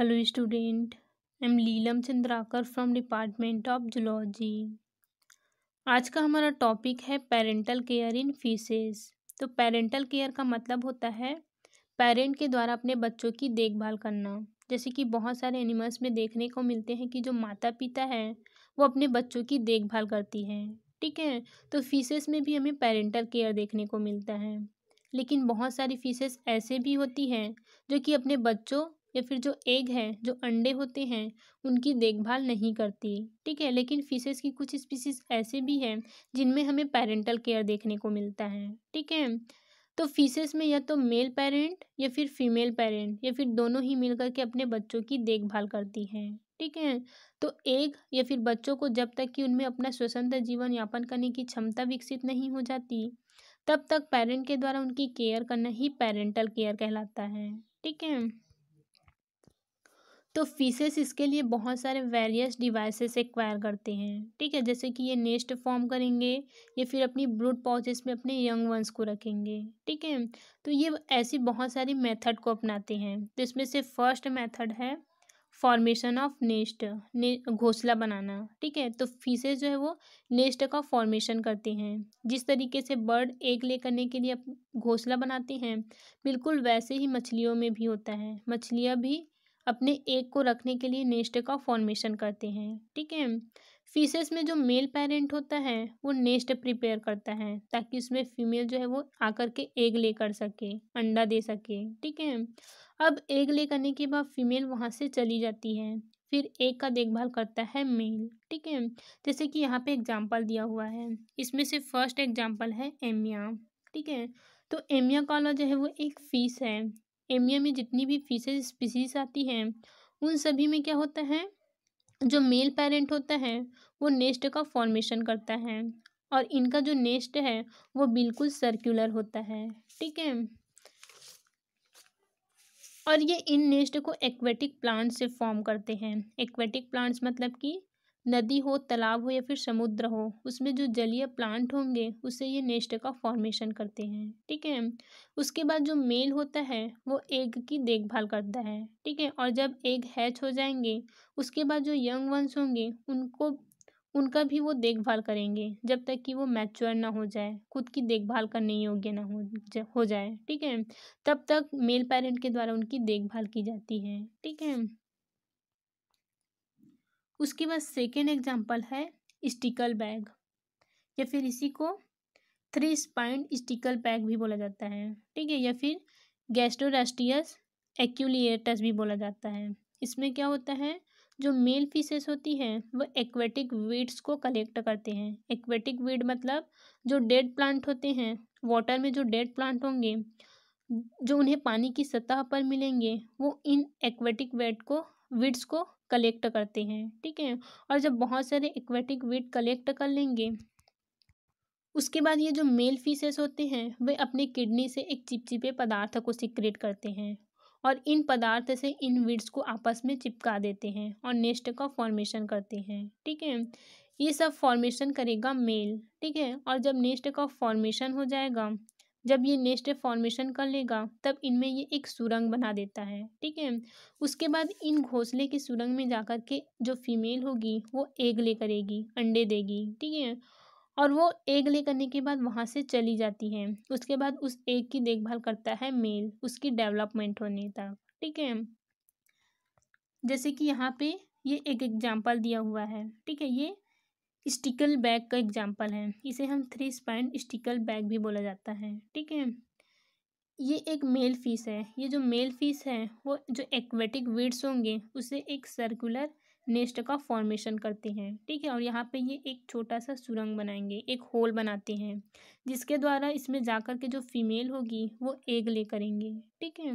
Student I am Leelam Chandrakar from department of zoology आज का हमारा टॉपिक है पेरेंटल केयर इन फीसेस तो पेरेंटल केयर का मतलब होता है पेरेंट के द्वारा अपने बच्चों की देखभाल करना जैसे कि बहुत सारे एनिमल्स में देखने को मिलते हैं कि जो माता पिता हैं वो अपने बच्चों की देखभाल करती हैं ठीक है तो फीसेस में भी हमें पेरेंटल केयर देखने को मिलता है लेकिन बहुत सारी फीसेस ऐसे भी होती हैं जो कि अपने बच्चों या फिर जो एग है जो अंडे होते हैं उनकी देखभाल नहीं करती ठीक है लेकिन फिशेस की कुछ स्पीसीज ऐसे भी हैं जिनमें हमें पेरेंटल केयर देखने को मिलता है ठीक है तो फीसेस में या तो मेल पेरेंट या फिर फीमेल पेरेंट या फिर दोनों ही मिलकर के अपने बच्चों की देखभाल करती हैं ठीक है तो एक या फिर बच्चों को जब तक कि उनमें अपना स्वतंत्र जीवन यापन करने की क्षमता विकसित नहीं हो जाती तब तक पेरेंट के द्वारा उनकी केयर करना ही पेरेंटल केयर कहलाता है ठीक है तो फीसेस इसके लिए बहुत सारे वेरियस डिवाइसेस एक्वायर करते हैं ठीक है जैसे कि ये नेस्ट फॉर्म करेंगे या फिर अपनी ब्रूड पाउचेस में अपने यंग वंस को रखेंगे ठीक है तो ये ऐसी बहुत सारी मेथड को अपनाते हैं तो इसमें से फर्स्ट मेथड है फॉर्मेशन ऑफ नेस्ट ने घोंसला बनाना ठीक है तो फीसेस जो है वो नेस्ट का फॉर्मेशन करते हैं जिस तरीके से बर्ड एक ले करने के लिए घोंसला बनाते हैं बिल्कुल वैसे ही मछलियों में भी होता है मछलियाँ भी अपने एक को रखने के लिए नेस्ट का फॉर्मेशन करते हैं ठीक है फीसेस में जो मेल पेरेंट होता है वो नेस्ट प्रिपेयर करता है ताकि उसमें फीमेल जो है वो आकर के एग ले कर सके अंडा दे सके ठीक है अब एग ले करने के बाद फीमेल वहाँ से चली जाती है फिर एक का देखभाल करता है मेल ठीक है जैसे कि यहाँ पे एग्जाम्पल दिया हुआ है इसमें से फर्स्ट एग्जाम्पल है एमिया ठीक है तो एमिया कॉलर जो है वो एक फीस है एमिया में जितनी भी फीसेज स्पीसीज आती हैं उन सभी में क्या होता है जो मेल पेरेंट होता है वो नेस्ट का फॉर्मेशन करता है और इनका जो नेस्ट है वो बिल्कुल सर्कुलर होता है ठीक है और ये इन नेस्ट को एक्वेटिक प्लांट्स से फॉर्म करते हैं एक्वेटिक प्लांट्स मतलब कि नदी हो तालाब हो या फिर समुद्र हो उसमें जो जलीय प्लांट होंगे उसे ये नेस्ट का फॉर्मेशन करते हैं ठीक है उसके बाद जो मेल होता है वो एग की देखभाल करता है ठीक है और जब एग हैच हो जाएंगे उसके बाद जो यंग वंस होंगे उनको उनका भी वो देखभाल करेंगे जब तक कि वो मैच्योर ना हो जाए खुद की देखभाल करने योग्य ना हो हो जाए ठीक है तब तक मेल पेरेंट के द्वारा उनकी देखभाल की जाती है ठीक है उसके बाद सेकेंड एग्जाम्पल है स्टिकल बैग या फिर इसी को थ्री स्पाइन स्टिकल बैग भी बोला जाता है ठीक है या फिर गैस्ट्रोरास्टियस एक्यूलिएटस भी बोला जाता है इसमें क्या होता है जो मेल फिशेस होती हैं वो एक्वेटिक वीड्स को कलेक्ट करते हैं एक्वेटिक वीड मतलब जो डेड प्लांट होते हैं वाटर में जो डेड प्लांट होंगे जो उन्हें पानी की सतह पर मिलेंगे वो इन एक्वेटिक वेट को वीड्स को कलेक्ट करते हैं ठीक है और जब बहुत सारे एक्वेटिक वीट कलेक्ट कर लेंगे उसके बाद ये जो मेल फीसेस होते हैं वे अपने किडनी से एक चिपचिपे पदार्थ को सिक्रेट करते हैं और इन पदार्थ से इन वीड्स को आपस में चिपका देते हैं और नेस्ट का फॉर्मेशन करते हैं ठीक है ये सब फॉर्मेशन करेगा मेल ठीक है और जब नेस्ट का फॉर्मेशन हो जाएगा जब ये नेस्ट फॉर्मेशन कर लेगा तब इनमें ये एक सुरंग बना देता है ठीक है उसके बाद इन घोंसले के सुरंग में जाकर के जो फीमेल होगी वो एग ले करेगी अंडे देगी ठीक है और वो एग ले करने के बाद वहाँ से चली जाती है उसके बाद उस एग की देखभाल करता है मेल उसकी डेवलपमेंट होने तक ठीक है जैसे कि यहाँ पे ये एक एग्जाम्पल दिया हुआ है ठीक है ये स्टिकल बैग का एग्जाम्पल है इसे हम थ्री स्पाइन स्टिकल बैग भी बोला जाता है ठीक है ये एक मेल फिश है ये जो मेल फिश है वो जो एक्वेटिक वीड्स होंगे उसे एक सर्कुलर नेस्ट का फॉर्मेशन करते हैं ठीक है और यहाँ पे ये एक छोटा सा सुरंग बनाएंगे एक होल बनाते हैं जिसके द्वारा इसमें जाकर के जो फीमेल होगी वो एग ले करेंगे ठीक है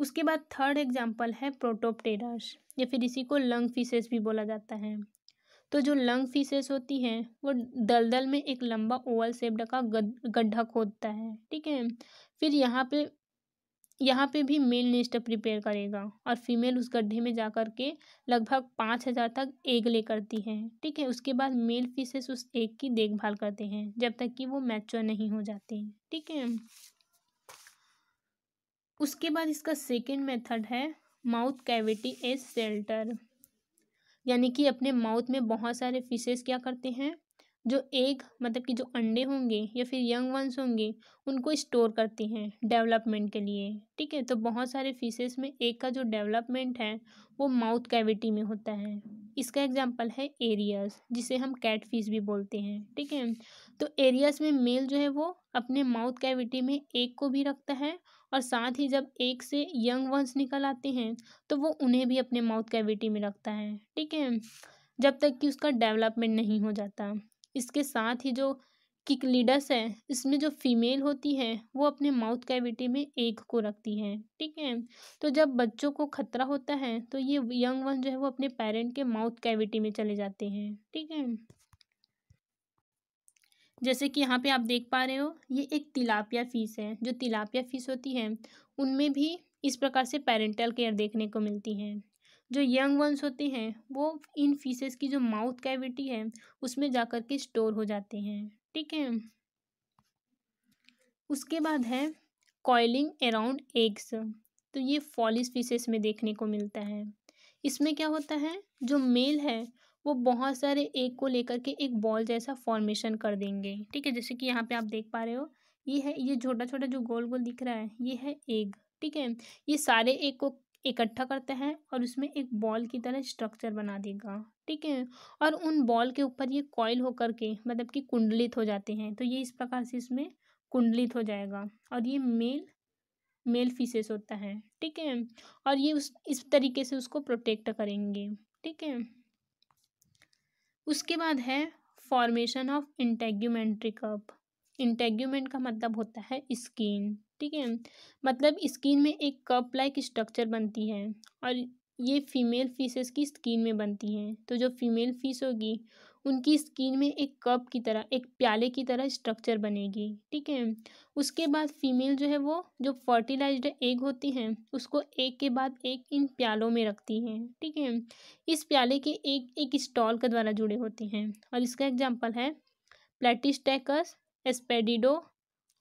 उसके बाद थर्ड एग्जाम्पल है प्रोटोपटेरस या फिर इसी को लंग फिशेस भी बोला जाता है तो जो लंग फिशेस होती हैं वो दलदल में एक लंबा ओवल सेप्ड का गड्ढा खोदता है ठीक है फिर यहाँ पे यहाँ पे भी मेल नेस्ट प्रिपेयर करेगा और फीमेल उस गड्ढे में जा कर के लगभग पाँच हज़ार तक एग ले करती है ठीक है उसके बाद मेल फिशेस उस एग की देखभाल करते हैं जब तक कि वो मैच्योर नहीं हो जाते ठीक है उसके बाद इसका सेकेंड मेथड है माउथ कैविटी एज सेल्टर यानी कि अपने माउथ में बहुत सारे फिशेस क्या करते हैं जो एग मतलब कि जो अंडे होंगे या फिर यंग वंस होंगे उनको स्टोर करती हैं डेवलपमेंट के लिए ठीक है तो बहुत सारे फीसेस में एक का जो डेवलपमेंट है वो माउथ कैविटी में होता है इसका एग्जांपल है एरियाज जिसे हम कैट फीस भी बोलते हैं ठीक है तो एरियाज में मेल जो है वो अपने माउथ कैविटी में एक को भी रखता है और साथ ही जब एक से यंग वंस निकल आते हैं तो वो उन्हें भी अपने माउथ कैविटी में रखता है ठीक है जब तक कि उसका डेवलपमेंट नहीं हो जाता इसके साथ ही जो किकलिडस है इसमें जो फीमेल होती है वो अपने माउथ कैविटी में एक को रखती हैं ठीक है तो जब बच्चों को खतरा होता है तो ये यंग वन जो है वो अपने पेरेंट के माउथ कैविटी में चले जाते हैं ठीक है जैसे कि यहाँ पे आप देख पा रहे हो ये एक तिलापिया फीस है जो तिलापिया फीस होती है उनमें भी इस प्रकार से पेरेंटल केयर देखने को मिलती है जो यंग वंस होते हैं वो इन फीसेस की जो माउथ कैविटी है उसमें जा कर के स्टोर हो जाते हैं ठीक है उसके बाद है कॉयलिंग अराउंड एग्स तो ये फॉलिस फीसेस में देखने को मिलता है इसमें क्या होता है जो मेल है वो बहुत सारे एग को लेकर के एक बॉल जैसा फॉर्मेशन कर देंगे ठीक है जैसे कि यहाँ पे आप देख पा रहे हो ये है ये छोटा छोटा जो गोल गोल दिख रहा है ये है एग ठीक है ये सारे एग को इकट्ठा करते हैं और उसमें एक बॉल की तरह स्ट्रक्चर बना देगा ठीक है और उन बॉल के ऊपर ये कॉयल होकर के मतलब कि कुंडलित हो जाते हैं तो ये इस प्रकार से इसमें कुंडलित हो जाएगा और ये मेल मेल फीसेस होता है ठीक है और ये उस इस तरीके से उसको प्रोटेक्ट करेंगे ठीक है उसके बाद है formation of integumentary cup integument का मतलब होता है स्किन ठीक है मतलब स्किन में एक कप लाइक स्ट्रक्चर बनती है और ये फीमेल फिशेस की स्किन में बनती हैं तो जो फीमेल फिश होगी उनकी स्किन में एक कप की तरह एक प्याले की तरह स्ट्रक्चर बनेगी ठीक है उसके बाद फीमेल जो है वो जो फर्टिलाइज्ड एग होती हैं उसको एक के बाद एक इन प्यालों में रखती हैं ठीक है इस प्याले के एक एक स्टॉल के द्वारा जुड़े होते हैं और इसका एग्जाम्पल है प्लेटिस्टैकस एस्पेडिडो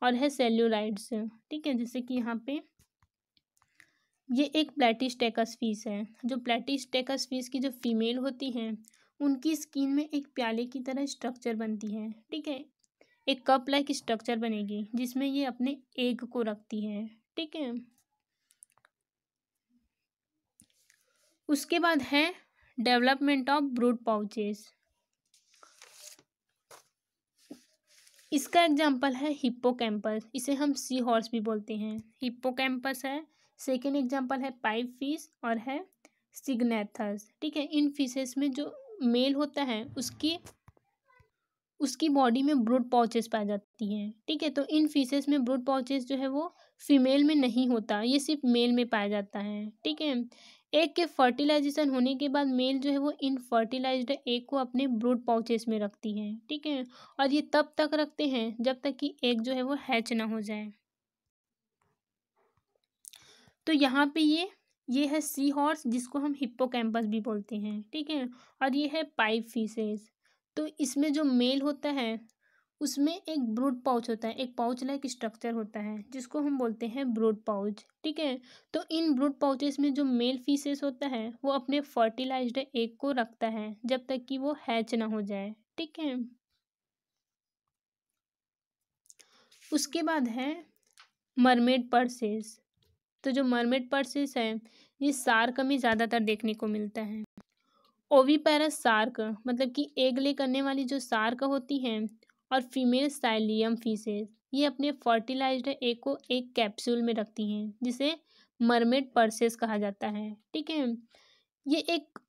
और है सेल्यूलाइड्स ठीक है जैसे कि यहाँ पे ये एक प्लेटिस्टेकस फीस है जो प्लेटिस्टेकस फीस की जो फीमेल होती हैं उनकी स्किन में एक प्याले की तरह स्ट्रक्चर बनती है ठीक है एक कप लाइक स्ट्रक्चर बनेगी जिसमें ये अपने एग को रखती है ठीक है उसके बाद है डेवलपमेंट ऑफ ब्रूड पाउचेस इसका एग्जाम्पल है हिप्पो इसे हम सी हॉर्स भी बोलते हैं हिप्पो है सेकेंड एग्जाम्पल है पाइप फिश और है सिग्नेथस ठीक है इन फिशेस में जो मेल होता है उसकी उसकी बॉडी में ब्रूड पाउचेस पाई जाती हैं ठीक है तो इन फिशेस में ब्रूड पाउचेस जो है वो फीमेल में नहीं होता ये सिर्फ मेल में पाया जाता है ठीक है एक के फर्टिलाइजेशन होने के बाद मेल जो है वो इनफर्टिलाइज एग को अपने ब्रूड पाउचेस में रखती है ठीक है और ये तब तक रखते हैं जब तक कि एग जो है वो हैच ना हो जाए तो यहाँ पे ये ये है सी हॉर्स जिसको हम हिप्पो भी बोलते हैं ठीक है और ये है पाइप फीसेस तो इसमें जो मेल होता है उसमें एक ब्रूड पाउच होता है एक पाउच लाइक स्ट्रक्चर होता है जिसको हम बोलते हैं ब्रूड पाउच ठीक है तो इन ब्रूड पाउचेस में जो मेल फीसेस होता है वो अपने फर्टिलाइज्ड एग को रखता है जब तक कि वो हैच ना हो जाए ठीक है उसके बाद है मरमेड पर्सेस तो जो मरमेड पर्सेस है ये सार्क में ज़्यादातर देखने को मिलता है ओवी पैरस सार्क मतलब कि एग ले करने वाली जो सार्क होती हैं और फीमेल साइलियम फीसेस ये अपने फर्टिलाइज्ड एग को एक कैप्सूल में रखती हैं जिसे मरमेड पर्सेस कहा जाता है ठीक है ये एक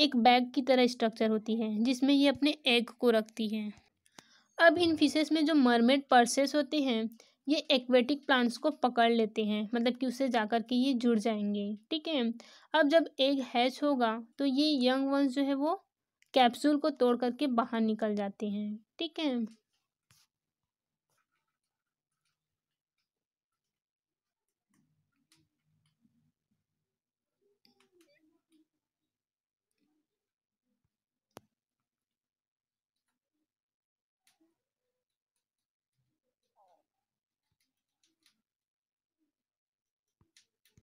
एक बैग की तरह स्ट्रक्चर होती है जिसमें ये अपने एग को रखती हैं अब इन फीसेस में जो मरमेड पर्सेस होते हैं ये एक्वेटिक प्लांट्स को पकड़ लेते हैं मतलब कि उससे जाकर के ये जुड़ जाएंगे ठीक है अब जब एग हैच होगा तो ये यंग वंस जो है वो कैप्सूल को तोड़ करके बाहर निकल जाते हैं taken.